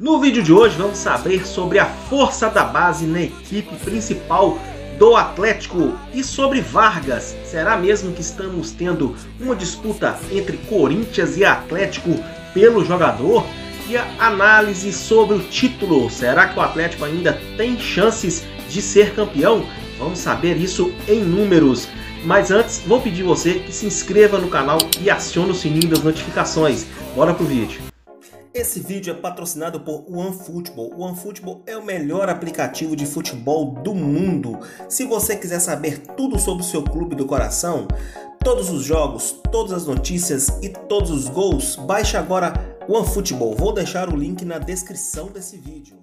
No vídeo de hoje vamos saber sobre a força da base na equipe principal do Atlético e sobre Vargas. Será mesmo que estamos tendo uma disputa entre Corinthians e Atlético pelo jogador? E a análise sobre o título. Será que o Atlético ainda tem chances de ser campeão? Vamos saber isso em números. Mas antes, vou pedir você que se inscreva no canal e acione o sininho das notificações. Bora pro vídeo. Esse vídeo é patrocinado por OneFootball. OneFootball é o melhor aplicativo de futebol do mundo. Se você quiser saber tudo sobre o seu clube do coração, todos os jogos, todas as notícias e todos os gols, baixe agora OneFootball. Vou deixar o link na descrição desse vídeo.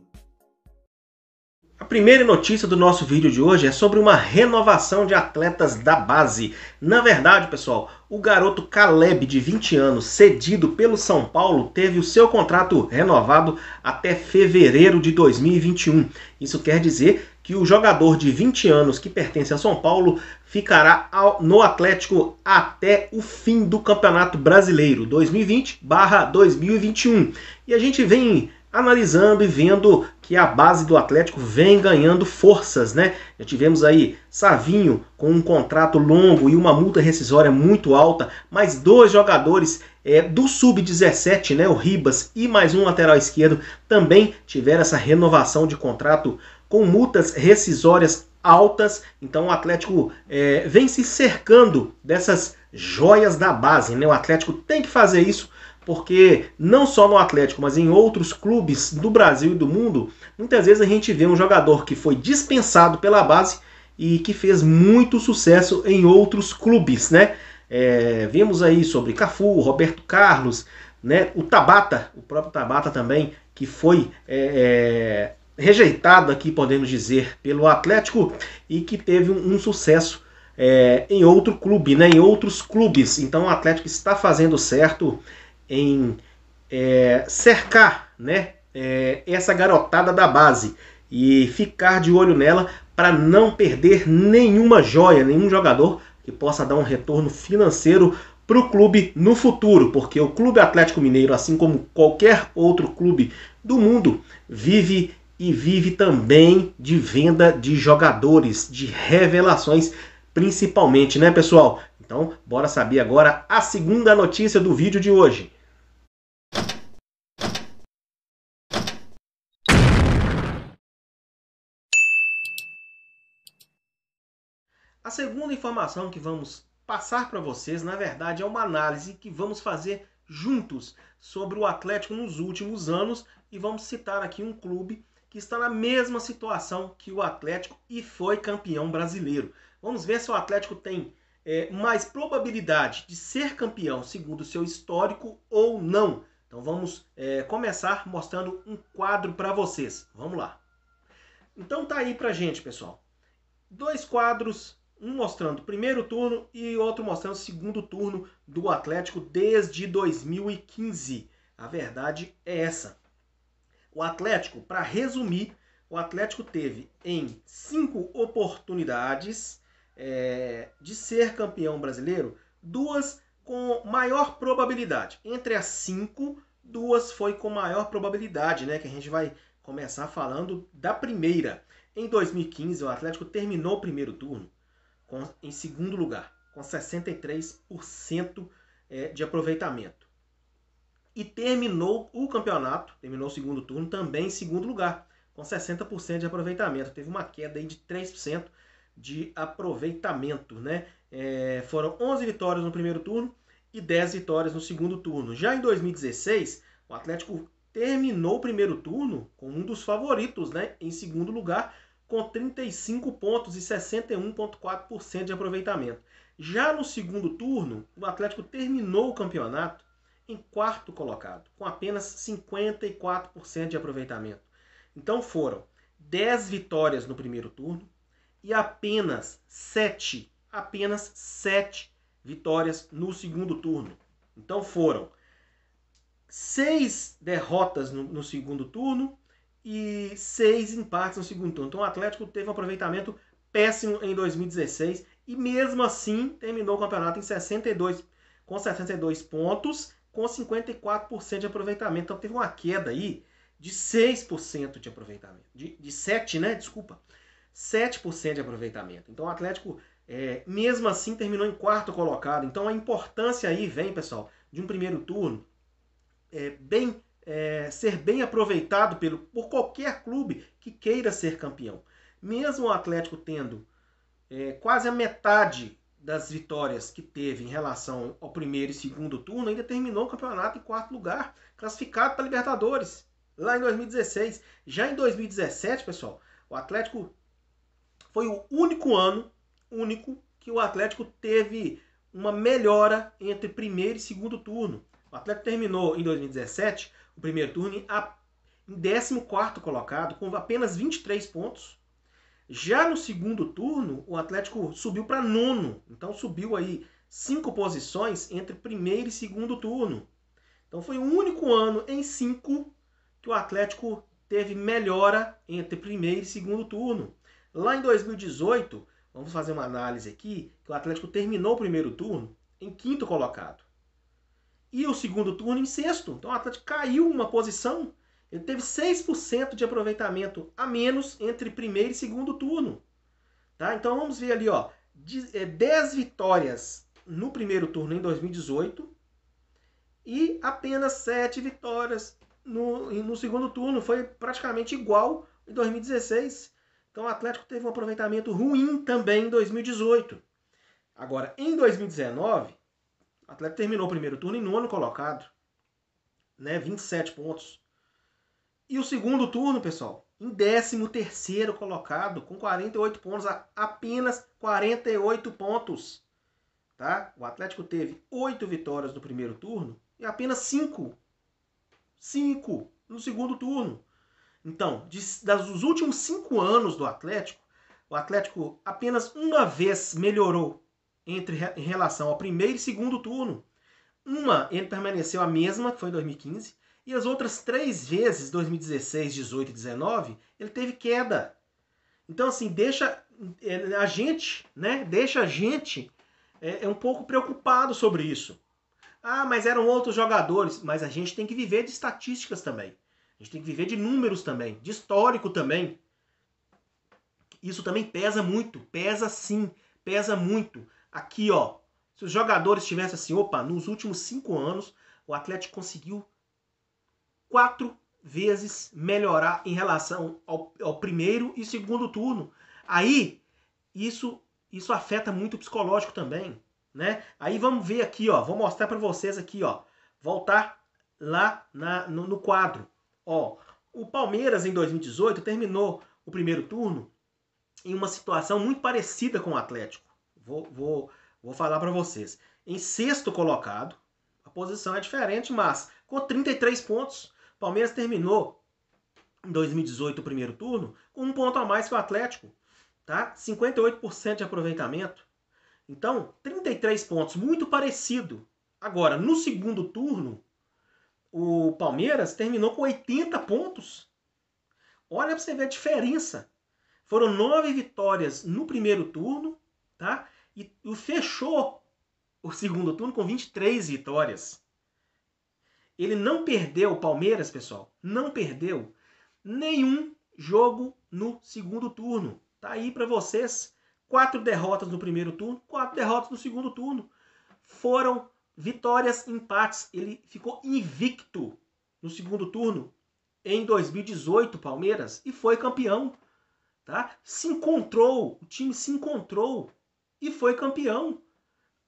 A primeira notícia do nosso vídeo de hoje é sobre uma renovação de atletas da base. Na verdade, pessoal, o garoto Caleb, de 20 anos, cedido pelo São Paulo, teve o seu contrato renovado até fevereiro de 2021. Isso quer dizer que o jogador de 20 anos que pertence a São Paulo ficará no Atlético até o fim do Campeonato Brasileiro 2020/2021. E a gente vem analisando e vendo que a base do Atlético vem ganhando forças, né? Já tivemos aí Savinho com um contrato longo e uma multa rescisória muito alta, mais dois jogadores é, do sub-17, né? O Ribas e mais um lateral esquerdo também tiveram essa renovação de contrato com multas rescisórias altas. Então o Atlético é, vem se cercando dessas joias da base, né? O Atlético tem que fazer isso porque não só no Atlético, mas em outros clubes do Brasil e do mundo, muitas vezes a gente vê um jogador que foi dispensado pela base e que fez muito sucesso em outros clubes, né? É, vimos aí sobre Cafu, Roberto Carlos, né? O Tabata, o próprio Tabata também, que foi é, é, rejeitado aqui, podemos dizer, pelo Atlético e que teve um, um sucesso é, em outro clube, né? Em outros clubes. Então o Atlético está fazendo certo em é, cercar né, é, essa garotada da base e ficar de olho nela para não perder nenhuma joia, nenhum jogador que possa dar um retorno financeiro para o clube no futuro, porque o Clube Atlético Mineiro, assim como qualquer outro clube do mundo, vive e vive também de venda de jogadores, de revelações, principalmente, né, pessoal? Então, bora saber agora a segunda notícia do vídeo de hoje. A segunda informação que vamos passar para vocês, na verdade, é uma análise que vamos fazer juntos sobre o Atlético nos últimos anos e vamos citar aqui um clube que está na mesma situação que o Atlético e foi campeão brasileiro. Vamos ver se o Atlético tem é, mais probabilidade de ser campeão segundo seu histórico ou não. Então vamos é, começar mostrando um quadro para vocês. Vamos lá. Então tá aí para gente, pessoal. Dois quadros um mostrando primeiro turno e outro mostrando segundo turno do Atlético desde 2015. A verdade é essa. O Atlético, para resumir, o Atlético teve em cinco oportunidades é, de ser campeão brasileiro, duas com maior probabilidade. Entre as cinco, duas foi com maior probabilidade, né? Que a gente vai começar falando da primeira. Em 2015, o Atlético terminou o primeiro turno com, em segundo lugar, com 63% é, de aproveitamento. E terminou o campeonato, terminou o segundo turno também em segundo lugar, com 60% de aproveitamento. Teve uma queda aí de 3% de aproveitamento. Né? É, foram 11 vitórias no primeiro turno e 10 vitórias no segundo turno. Já em 2016, o Atlético terminou o primeiro turno com um dos favoritos né? em segundo lugar, com 35 pontos e 61,4% de aproveitamento. Já no segundo turno, o Atlético terminou o campeonato em quarto colocado, com apenas 54% de aproveitamento. Então foram 10 vitórias no primeiro turno e apenas 7, apenas 7 vitórias no segundo turno. Então foram 6 derrotas no, no segundo turno e seis empates no segundo turno. Então o Atlético teve um aproveitamento péssimo em 2016 e mesmo assim terminou o campeonato em 62 com 62 pontos, com 54% de aproveitamento. Então teve uma queda aí de 6% de aproveitamento. De, de 7, né? Desculpa. 7% de aproveitamento. Então o Atlético, é, mesmo assim, terminou em quarto colocado. Então a importância aí vem, pessoal, de um primeiro turno é, bem é, ser bem aproveitado pelo, por qualquer clube que queira ser campeão. Mesmo o Atlético tendo é, quase a metade das vitórias que teve em relação ao primeiro e segundo turno, ainda terminou o campeonato em quarto lugar, classificado para Libertadores, lá em 2016. Já em 2017, pessoal, o Atlético foi o único ano, único, que o Atlético teve uma melhora entre primeiro e segundo turno. O Atlético terminou em 2017 o primeiro turno em 14 colocado, com apenas 23 pontos. Já no segundo turno, o Atlético subiu para nono. Então subiu aí cinco posições entre primeiro e segundo turno. Então foi o único ano em cinco que o Atlético teve melhora entre primeiro e segundo turno. Lá em 2018, vamos fazer uma análise aqui, que o Atlético terminou o primeiro turno em quinto colocado e o segundo turno em sexto. Então o Atlético caiu uma posição, ele teve 6% de aproveitamento a menos entre primeiro e segundo turno. Tá? Então vamos ver ali, ó, 10 é, vitórias no primeiro turno em 2018 e apenas 7 vitórias no, no segundo turno. Foi praticamente igual em 2016. Então o Atlético teve um aproveitamento ruim também em 2018. Agora, em 2019, o Atlético terminou o primeiro turno em nono colocado, né? 27 pontos. E o segundo turno, pessoal, em 13 terceiro colocado, com 48 pontos, apenas 48 pontos. Tá? O Atlético teve 8 vitórias no primeiro turno e apenas 5. 5 no segundo turno. Então, de, das, dos últimos 5 anos do Atlético, o Atlético apenas uma vez melhorou entre, em relação ao primeiro e segundo turno. Uma ele permaneceu a mesma, que foi em 2015, e as outras três vezes, 2016, 18 e 19, ele teve queda. Então, assim, deixa a gente, né? Deixa a gente é, é um pouco preocupado sobre isso. Ah, mas eram outros jogadores. Mas a gente tem que viver de estatísticas também. A gente tem que viver de números também, de histórico também. Isso também pesa muito, pesa sim, pesa muito. Aqui, ó. Se os jogadores tivessem assim, opa, nos últimos cinco anos, o Atlético conseguiu quatro vezes melhorar em relação ao, ao primeiro e segundo turno. Aí, isso, isso afeta muito o psicológico também, né? Aí vamos ver aqui, ó. Vou mostrar para vocês aqui, ó. Voltar lá na, no, no quadro. Ó, o Palmeiras em 2018 terminou o primeiro turno em uma situação muito parecida com o Atlético vou, vou, vou falar para vocês. Em sexto colocado, a posição é diferente, mas com 33 pontos, o Palmeiras terminou em 2018 o primeiro turno com um ponto a mais que o Atlético, tá? 58% de aproveitamento. Então, 33 pontos, muito parecido. Agora, no segundo turno, o Palmeiras terminou com 80 pontos. Olha para você ver a diferença. Foram nove vitórias no primeiro turno, tá? e fechou o segundo turno com 23 vitórias. Ele não perdeu, o Palmeiras, pessoal, não perdeu nenhum jogo no segundo turno. Tá aí para vocês. Quatro derrotas no primeiro turno, quatro derrotas no segundo turno. Foram vitórias, empates. Ele ficou invicto no segundo turno em 2018, Palmeiras, e foi campeão. Tá? Se encontrou, o time se encontrou e foi campeão.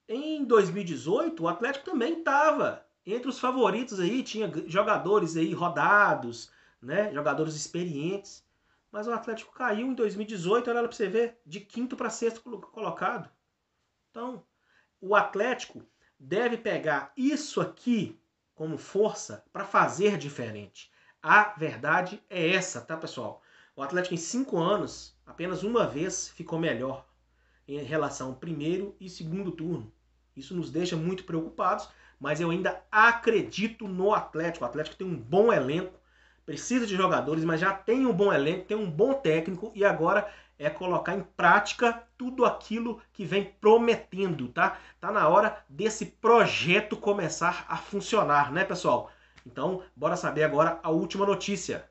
Em 2018, o Atlético também estava entre os favoritos aí, tinha jogadores aí rodados, né? Jogadores experientes. Mas o Atlético caiu em 2018, olha lá para você ver, de quinto para sexto colocado. Então, o Atlético deve pegar isso aqui como força para fazer diferente. A verdade é essa, tá, pessoal? O Atlético em cinco anos, apenas uma vez ficou melhor em relação ao primeiro e segundo turno. Isso nos deixa muito preocupados, mas eu ainda acredito no Atlético. O Atlético tem um bom elenco, precisa de jogadores, mas já tem um bom elenco, tem um bom técnico e agora é colocar em prática tudo aquilo que vem prometendo, tá? Tá na hora desse projeto começar a funcionar, né, pessoal? Então, bora saber agora a última notícia.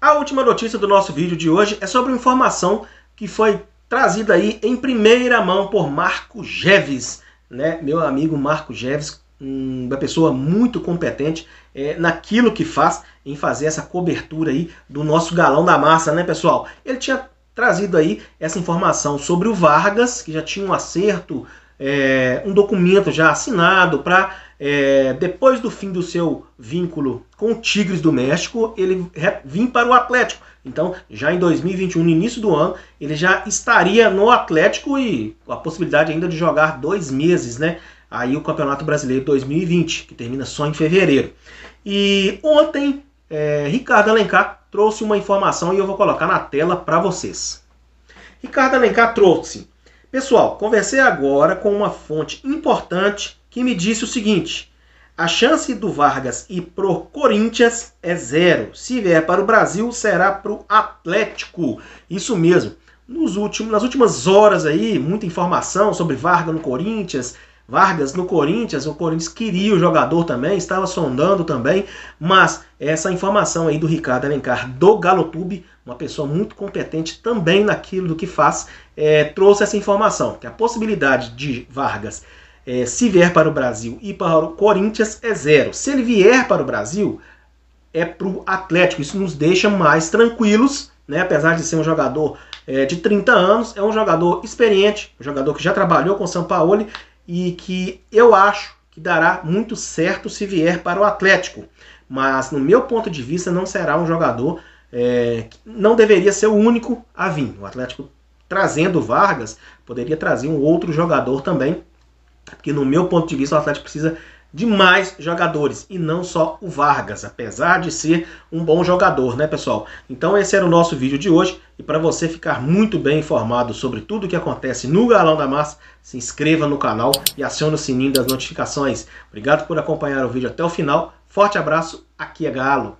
A última notícia do nosso vídeo de hoje é sobre informação que foi trazida aí em primeira mão por Marco Jeves, né? Meu amigo Marco Jeves, uma pessoa muito competente é, naquilo que faz, em fazer essa cobertura aí do nosso galão da massa, né, pessoal? Ele tinha trazido aí essa informação sobre o Vargas, que já tinha um acerto, é, um documento já assinado para é, depois do fim do seu vínculo com o Tigres do México, ele vinha para o Atlético. Então, já em 2021, no início do ano, ele já estaria no Atlético e a possibilidade ainda de jogar dois meses, né? Aí o Campeonato Brasileiro 2020, que termina só em fevereiro. E ontem, é, Ricardo Alencar trouxe uma informação e eu vou colocar na tela para vocês. Ricardo Alencar trouxe. Pessoal, conversei agora com uma fonte importante que me disse o seguinte: a chance do Vargas ir pro Corinthians é zero. Se vier para o Brasil, será pro Atlético. Isso mesmo. Nos últimos, nas últimas horas aí, muita informação sobre Vargas no Corinthians. Vargas no Corinthians, o Corinthians queria o jogador também, estava sondando também, mas essa informação aí do Ricardo Alencar do Galotube, uma pessoa muito competente também naquilo do que faz, é, trouxe essa informação, que a possibilidade de Vargas é, se vier para o Brasil e para o Corinthians é zero. Se ele vier para o Brasil, é para o Atlético. Isso nos deixa mais tranquilos, né? apesar de ser um jogador é, de 30 anos, é um jogador experiente, um jogador que já trabalhou com o São Paulo e que eu acho que dará muito certo se vier para o Atlético. Mas, no meu ponto de vista, não será um jogador é, que não deveria ser o único a vir. O Atlético trazendo Vargas poderia trazer um outro jogador também porque no meu ponto de vista o Atlético precisa de mais jogadores e não só o Vargas, apesar de ser um bom jogador, né, pessoal? Então esse era o nosso vídeo de hoje e para você ficar muito bem informado sobre tudo o que acontece no Galão da Massa, se inscreva no canal e acione o sininho das notificações. Obrigado por acompanhar o vídeo até o final. Forte abraço, aqui é Galo.